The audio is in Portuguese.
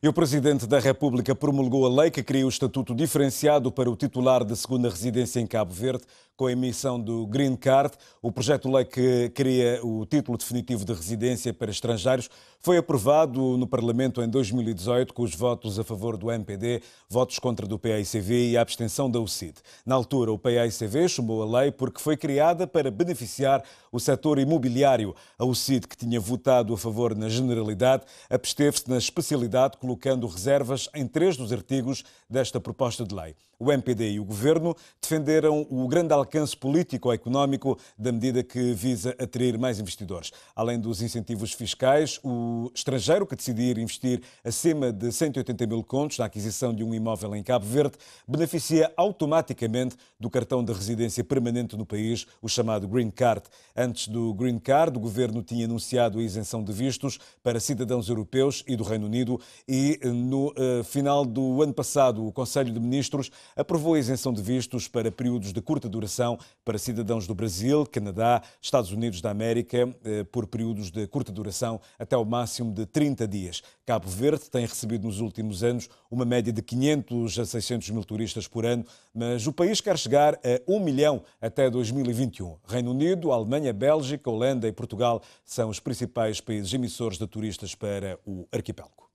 E o Presidente da República promulgou a lei que cria o estatuto diferenciado para o titular de segunda residência em Cabo Verde, com a emissão do Green Card. O projeto-lei que cria o título definitivo de residência para estrangeiros foi aprovado no Parlamento em 2018, com os votos a favor do MPD, votos contra do PAICV e a abstenção da UCID. Na altura, o PAICV chamou a lei porque foi criada para beneficiar o setor imobiliário. A UCID, que tinha votado a favor na generalidade, absteve-se na especialidade com colocando reservas em três dos artigos desta proposta de lei. O MPD e o Governo defenderam o grande alcance político-económico e da medida que visa atrair mais investidores. Além dos incentivos fiscais, o estrangeiro que decidir investir acima de 180 mil contos na aquisição de um imóvel em Cabo Verde beneficia automaticamente do cartão de residência permanente no país, o chamado Green Card. Antes do Green Card, o Governo tinha anunciado a isenção de vistos para cidadãos europeus e do Reino Unido e e no uh, final do ano passado o Conselho de Ministros aprovou a isenção de vistos para períodos de curta duração para cidadãos do Brasil, Canadá, Estados Unidos da América uh, por períodos de curta duração até o máximo de 30 dias. Cabo Verde tem recebido nos últimos anos uma média de 500 a 600 mil turistas por ano, mas o país quer chegar a 1 milhão até 2021. Reino Unido, Alemanha, Bélgica, Holanda e Portugal são os principais países emissores de turistas para o arquipélago.